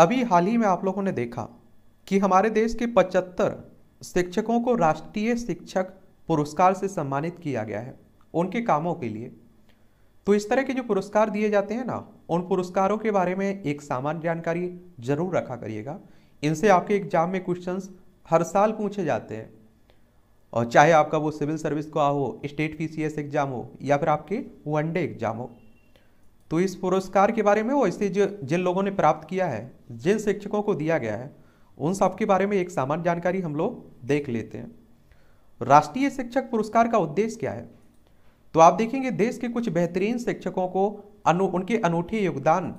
अभी हाल ही में आप लोगों ने देखा कि हमारे देश के 75 शिक्षकों को राष्ट्रीय शिक्षक पुरस्कार से सम्मानित किया गया है उनके कामों के लिए तो इस तरह के जो पुरस्कार दिए जाते हैं ना उन पुरस्कारों के बारे में एक सामान्य जानकारी जरूर रखा करिएगा इनसे आपके एग्जाम में क्वेश्चंस हर साल पूछे जाते हैं और चाहे आपका वो सिविल सर्विस का हो स्टेट पी एग्ज़ाम हो या फिर आपके वनडे एग्ज़ाम हो तो इस पुरस्कार के बारे में वो इसे जो जिन लोगों ने प्राप्त किया है जिन शिक्षकों को दिया गया है उन सब के बारे में एक सामान्य जानकारी हम लोग देख लेते हैं राष्ट्रीय शिक्षक पुरस्कार का उद्देश्य क्या है तो आप देखेंगे देश के कुछ बेहतरीन शिक्षकों को अनु उनके अनूठे योगदान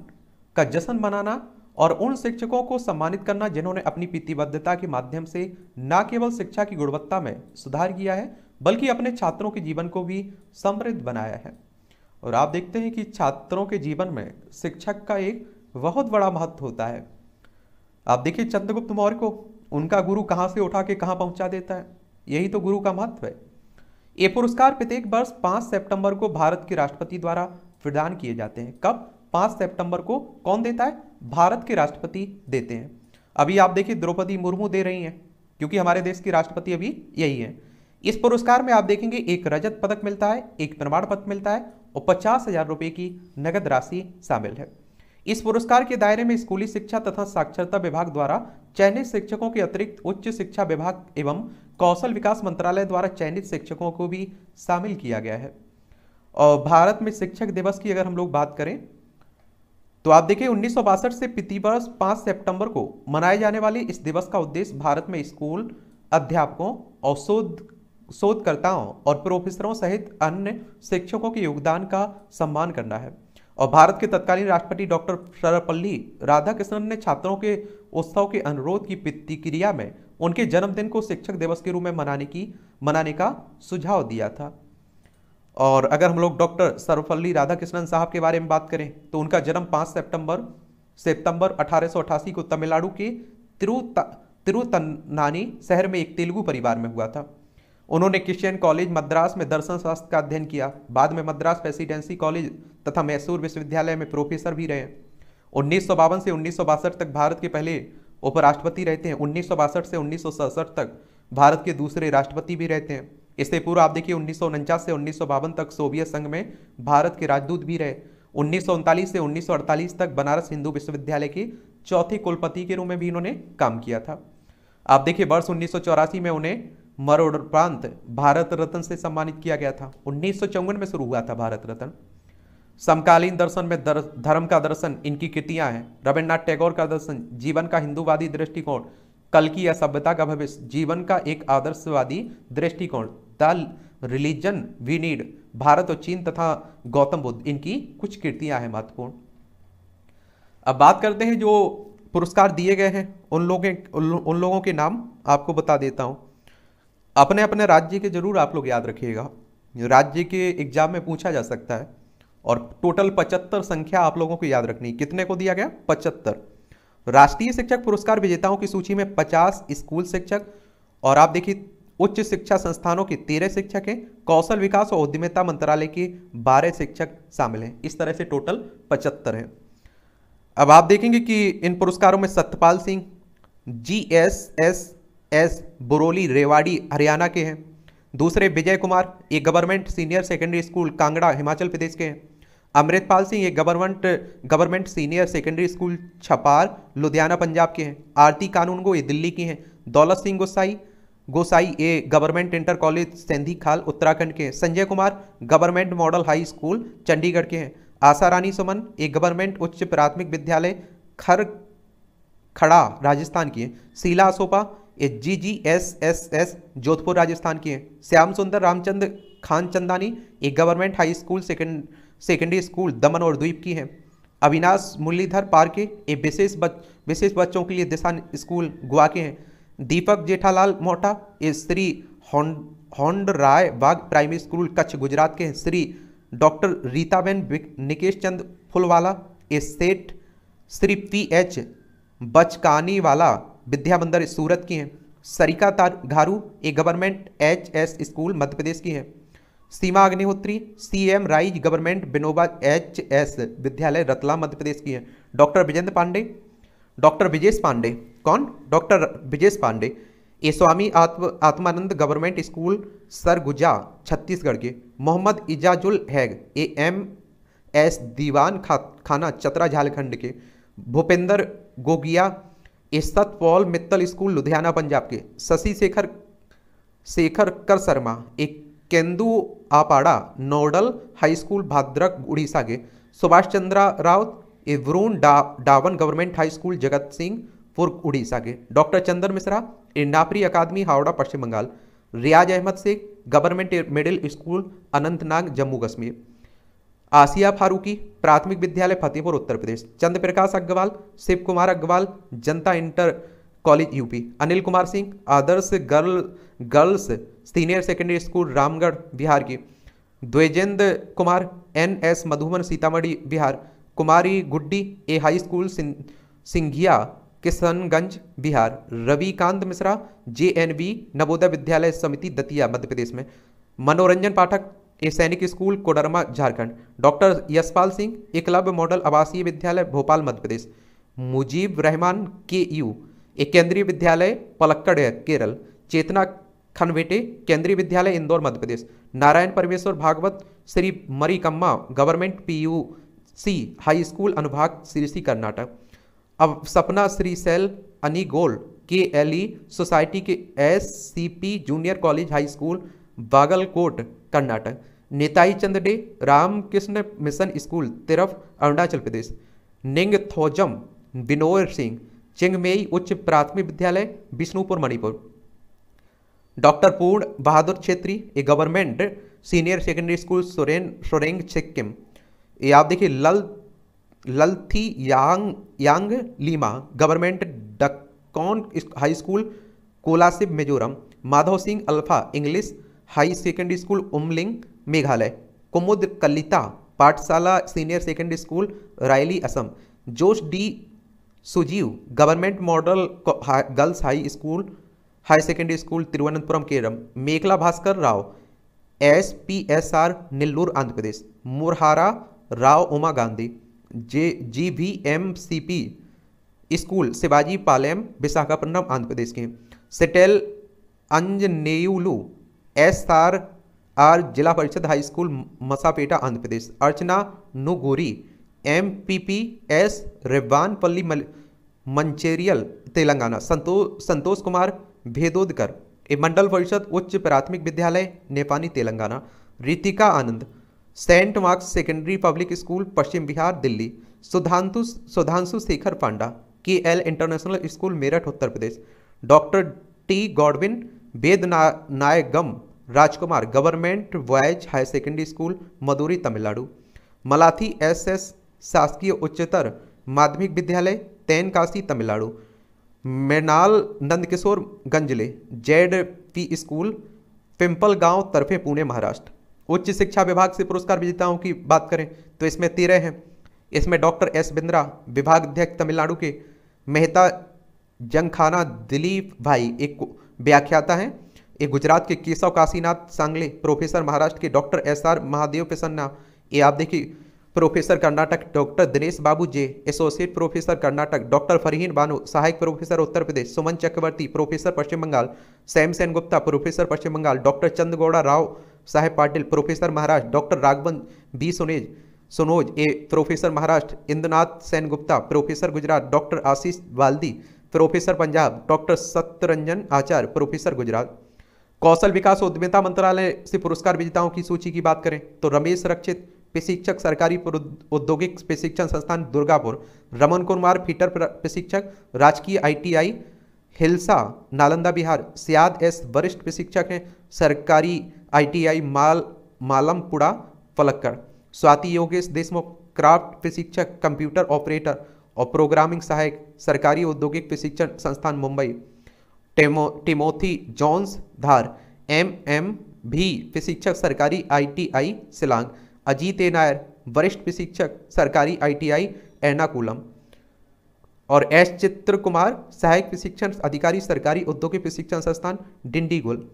का जश्न मनाना और उन शिक्षकों को सम्मानित करना जिन्होंने अपनी प्रतिबद्धता के माध्यम से न केवल शिक्षा की गुणवत्ता में सुधार किया है बल्कि अपने छात्रों के जीवन को भी समृद्ध बनाया है और आप देखते हैं कि छात्रों के जीवन में शिक्षक का एक बहुत बड़ा महत्व होता है आप देखिए चंद्रगुप्त मौर्य को उनका गुरु कहाँ से उठा के कहाँ पहुँचा देता है यही तो गुरु का महत्व है ये पुरस्कार प्रत्येक वर्ष पाँच सेप्टेम्बर को भारत के राष्ट्रपति द्वारा प्रदान किए जाते हैं कब पाँच सेप्टेम्बर को कौन देता है भारत के राष्ट्रपति देते हैं अभी आप देखिए द्रौपदी मुर्मू दे रही हैं क्योंकि हमारे देश की राष्ट्रपति अभी यही है इस पुरस्कार में आप देखेंगे एक रजत पदक मिलता है एक प्रमाण पत्र मिलता है और पचास हजार रुपये की नगद राशि शामिल है इस पुरस्कार के दायरे में स्कूली शिक्षा तथा साक्षरता विभाग द्वारा चयनित शिक्षकों के अतिरिक्त उच्च शिक्षा विभाग एवं कौशल विकास मंत्रालय द्वारा चयनित शिक्षकों को भी शामिल किया गया है और भारत में शिक्षक दिवस की अगर हम लोग बात करें तो आप देखिए उन्नीस से प्रतिवर्ष 5 सेप्टेम्बर को मनाए जाने वाले इस दिवस का उद्देश्य भारत में स्कूल अध्यापकों और शोध शोधकर्ताओं और प्रोफेसरों सहित अन्य शिक्षकों के योगदान का सम्मान करना है और भारत के तत्कालीन राष्ट्रपति डॉक्टर सर्वपल्ली राधाकृष्णन ने छात्रों के उत्सव के अनुरोध की प्रतिक्रिया में उनके जन्मदिन को शिक्षक दिवस के रूप में मनाने की मनाने का सुझाव दिया था और अगर हम लोग डॉक्टर सर्वपल्ली राधाकृष्णन साहब के बारे में बात करें तो उनका जन्म पाँच सेप्टंबर सेप्टंबर अठारह को तमिलनाडु के तिरु तिरुतनानी शहर में एक तेलुगु परिवार में हुआ था उन्होंने क्रिश्चियन कॉलेज मद्रास में दर्शन शास्त्र का अध्ययन किया बाद में मद्रास प्रेसिडेंसी कॉलेज तथा मैसूर विश्वविद्यालय में प्रोफेसर भी रहे उन्नीस से उन्नीस तक भारत के पहले उपराष्ट्रपति रहते हैं उन्नीस से उन्नीस तक भारत के दूसरे राष्ट्रपति भी रहते हैं इससे पूर्व आप देखिए उन्नीस से उन्नीस तक सोवियत संघ में भारत के राजदूत भी रहे उन्नीस से उन्नीस तक बनारस हिंदू विश्वविद्यालय के चौथे कुलपति के रूप में भी इन्होंने काम किया था आप देखिए वर्ष उन्नीस में उन्हें मरणोपरांत भारत रत्न से सम्मानित किया गया था उन्नीस में शुरू हुआ था भारत रत्न समकालीन दर्शन में दर, धर्म का दर्शन इनकी कृतियां हैं रविन्द्रनाथ टैगोर का दर्शन जीवन का हिंदूवादी दृष्टिकोण कल की या सभ्यता का भविष्य जीवन का एक आदर्शवादी दृष्टिकोण the religion we need Bharat और चीन तथा गौतम बुद्ध इनकी कुछ कृतियां हैं महत्वपूर्ण अब बात करते हैं जो पुरस्कार दिए गए हैं उन लोगों उन लोगों के नाम आपको बता देता हूँ अपने अपने राज्य के जरूर आप लोग याद रखिएगा राज्य के एग्जाम में पूछा जा सकता है और टोटल पचहत्तर संख्या आप लोगों को याद रखनी कितने को दिया गया पचहत्तर राष्ट्रीय शिक्षक पुरस्कार विजेताओं की सूची में पचास स्कूल शिक्षक और आप देखिए उच्च शिक्षा संस्थानों के तेरह शिक्षक हैं कौशल विकास और उद्यमिता मंत्रालय के बारह शिक्षक शामिल हैं इस तरह से टोटल पचहत्तर हैं अब आप देखेंगे कि इन पुरस्कारों में Satyapal Singh G S S S Buroli Rewari Haryana के हैं दूसरे विजय कुमार ये government senior secondary school Kangra Himachal Pradesh के हैं अमृतपाल सिंह ये government government senior secondary school Chhapar Ludhiana Punjab के हैं आरती कानून गो ये दिल्ली की हैं Daulat Singh Gosai Gosai a government inter college Sendhi Khal Uttarakhand के हैं Sanjay Kumar government model high school Chandigarh के हैं आशा रानी सुमन एक गवर्नमेंट उच्च प्राथमिक विद्यालय खर खड़ा राजस्थान की है शीला असोपा ये G G S S S Jodhpur Rajasthan की हैं श्याम सुंदर रामचंद्र खान चंदानी ये government high school second secondary school Daman और द्वीप की हैं अविनाश मुरलीधर पार्के ये विशेष बच विशेष बच्चों के लिए दिशा स्कूल गोवा के हैं दीपक जेठालाल मोटा ये श्री हॉन्ड राय बाग प्राइमरी स्कूल कच्छ गुजरात के हैं Shri doctor Ritaben Nikesh Chand Phulwala a Seth Shri P H बचकानी वाला विद्या बंदर सूरत की हैं Sarika Tar Gharu a government H S school Madhya Pradesh की है Seema Agnihotri C M rise government Binoba H S विद्यालय रतला मध्य प्रदेश की है डॉक्टर विजेंद्र पांडे डॉक्टर विजेश पांडे कौन doctor Vijesh Pandey a Swami Atma Atmanand government school Sarguja Chhattisgarh के Mohammad Ijajul Haque a M S Diwan Kha Khana Chatra Jharkhand के भूपेंद्र गोगिया इस्सत पॉल मित्तल स्कूल लुधियाना पंजाब के शशि शेखर शेखर कर शर्मा एक Kenduapada nodal high school Bhadrak Orissa के सुभाष चंद्रा राउत इवरून डा डावन गवर्नमेंट हाई स्कूल जगत सिंह पुर उड़ीसा के डॉक्टर चंद्र मिश्रा इंडापरी academy Howrah Paschim Bengal Riyaz Ahmed Sheikh government middle school Anantnag Jammu Kashmir Asiya Farooqui प्राथमिक विद्यालय फतेहपुर उत्तर प्रदेश चंद्र प्रकाश Agarwal Shiv Kumar Agarwal Janata inter college UP Anil Kumar Singh Adarsh girl girls senior secondary school Ramgarh Bihar की Dwijendra Kumar N S Madhuban Sitamarhi Bihar Kumari Guddi a high school Singhia Kishanganj Bihar Ravikant Mishra J N B Navodaya विद्यालय समिति दतिया मध्य प्रदेश में मनोरंजन Pathak a Sainik school Koderma Jharkhand doctor Yashpal Singh Eklavya model आवासीय विद्यालय भोपाल मध्य प्रदेश मुजीब रहमान के यू एक केंद्रीय विद्यालय पलक्कड़ केरल चेतना खनवेटे केंद्रीय विद्यालय इंदौर मध्य Pradesh Narayan Parmeshwar Bhagwat Shri Marikamma government U C high school अनुभाग सी कर्नाटक अब सपना श्री सेल अनी गोल के L E society K S C P junior college high school Bagalkot Karnataka Netai Chand De Ramakrishna mission school तिरफ अरुणाचल प्रदेश निंग थोजम बिनोर सिंह चिंगमेई उच्च प्राथमिक विद्यालय Bishnupur Manipur doctor Purna Bahadur Chhetri a government senior secondary school Soren Soreng Sikkim ये आप देखिए Lal Lalthi Yang Yang Lima government don high school Kolasib Mizoram Madhav Singh alpha English high secondary school Umling Meghalaya Kumud Kalita Pathshala senior secondary school Raili Assam Jose D Sujeev government model girls high school high secondary school Thiruvananthapuram केरम मेघला Bhaskar Rao S P S R Nellore Andhra Pradesh Murahara Rao Uma Gandhi J G V M C P school Shivaji Palem Visakhapatnam Andhra Pradesh के सेटेल Anjaneyulu S R R Zilla Parishad high school Masapeta Andhra Pradesh Archana Nugori M P P S Rebbanpalli Mancherial Telangana संतो संतोष कुमार भेदोदकर ए मंडल परिषद उच्च प्राथमिक विद्यालय Nepani Telangana Ritika Anand Saint Mark's secondary public school Paschim Bihar Delhi Sudhanshu Sudhanshu Shekhar Panda K L international school Meerut Uttar Pradesh doctor T Godwin Vedanayagam Rajkumar government boys higher secondary school Madurai Tamil Nadu Malathi S S शासकीय उच्चतर माध्यमिक विद्यालय Tenkasi Tamil Nadu Menal Nandkishor Ganjale Z P school Pimpalgaon तरफे पुणे महाराष्ट्र उच्च शिक्षा विभाग से पुरस्कार विजेताओं की बात करें तो इसमें तेरह हैं इसमें डॉक्टर एस बिंद्रा विभाग अध्यक्ष तमिलनाडु के मेहता जंगखाना दिलीप भाई एक व्याख्याता हैं ये गुजरात के केशव काशीनाथ सांगले प्रोफेसर महाराष्ट्र के doctor S R Mahadev Prasanna ये आप देखिए professor Karnataka doctor Dinesh Babu J associate professor Karnataka doctor Farheen Banu सहायक professor Uttar Pradesh Suman Chakraborty professor Paschim Bengal Sam Sen Gupta professor Paschim Bengal doctor Chandgouda Rao Saheb Patil professor Maharashtra doctor Raghavan B Sunej Sunoj A professor Maharashtra Indranath Sen Gupta professor Gujarat doctor Ashish Valdi professor Punjab doctor Satyaranjan Acharya professor Gujarat कौशल विकास उद्यमिता मंत्रालय से पुरस्कार विजेताओं की सूची की बात करें तो रमेश रक्षित प्रशिक्षक सरकारी औद्योगिक प्रशिक्षण संस्थान दुर्गापुर रमन कुमार फीटर प्रशिक्षक राजकीय आईटीआई हिल्सा नालंदा बिहार सियाद एस वरिष्ठ प्रशिक्षक हैं सरकारी आईटीआई माल मालमपुड़ा फलक्कड़ स्वाति योगेश देशमुख क्राफ्ट प्रशिक्षक कंप्यूटर ऑपरेटर और प्रोग्रामिंग सहायक सरकारी औद्योगिक प्रशिक्षण संस्थान Mumbai Timothy Johns Dhar M M भी प्रशिक्षक सरकारी आईटीआई सिलांग अजीत ए नायर वरिष्ठ प्रशिक्षक सरकारी आईटीआई एर्नाकुलम और एस चित्र कुमार सहायक प्रशिक्षण अधिकारी सरकारी औद्योगिक प्रशिक्षण संस्थान डिंडीगुल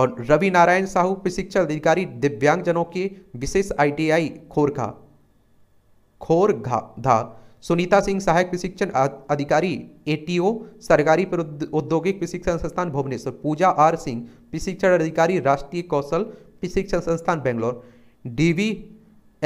और रवि नारायण साहू प्रशिक्षण अधिकारी दिव्यांगजनों के विशेष आईटीआई खोरखा खोर घा धा सुनीता सिंह सहायक प्रशिक्षण अधिकारी एटीओ सरकारी औद्योगिक प्रशिक्षण संस्थान भुवनेश्वर पूजा आर सिंह प्रशिक्षण अधिकारी राष्ट्रीय कौशल प्रशिक्षण संस्थान बेंगलोर डी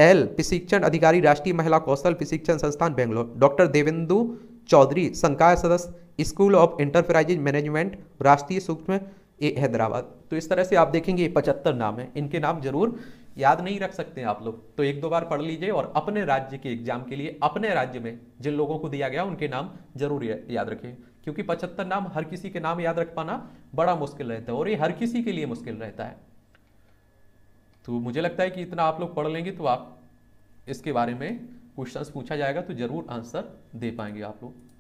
एल प्रशिक्षण अधिकारी राष्ट्रीय महिला कौशल प्रशिक्षण संस्थान बेंगलोर डॉक्टर देवेंदु चौधरी संकाय सदस्य स्कूल ऑफ एंटरप्राइजेज मैनेजमेंट राष्ट्रीय सूक्ष्म ए हैदराबाद तो इस तरह से आप देखेंगे ये पचहत्तर नाम है इनके नाम जरूर याद नहीं रख सकते हैं आप लोग तो एक दो बार पढ़ लीजिए और अपने राज्य के एग्जाम के लिए अपने राज्य में जिन लोगों को दिया गया उनके नाम जरूर याद रखिए क्योंकि पचहत्तर नाम हर किसी के नाम याद रख पाना बड़ा मुश्किल रहता है और ये हर किसी के लिए मुश्किल रहता है तो मुझे लगता है कि इतना आप लोग पढ़ लेंगे तो आप इसके बारे में क्वेश्चंस पूछा जाएगा तो जरूर आंसर दे पाएंगे आप लोग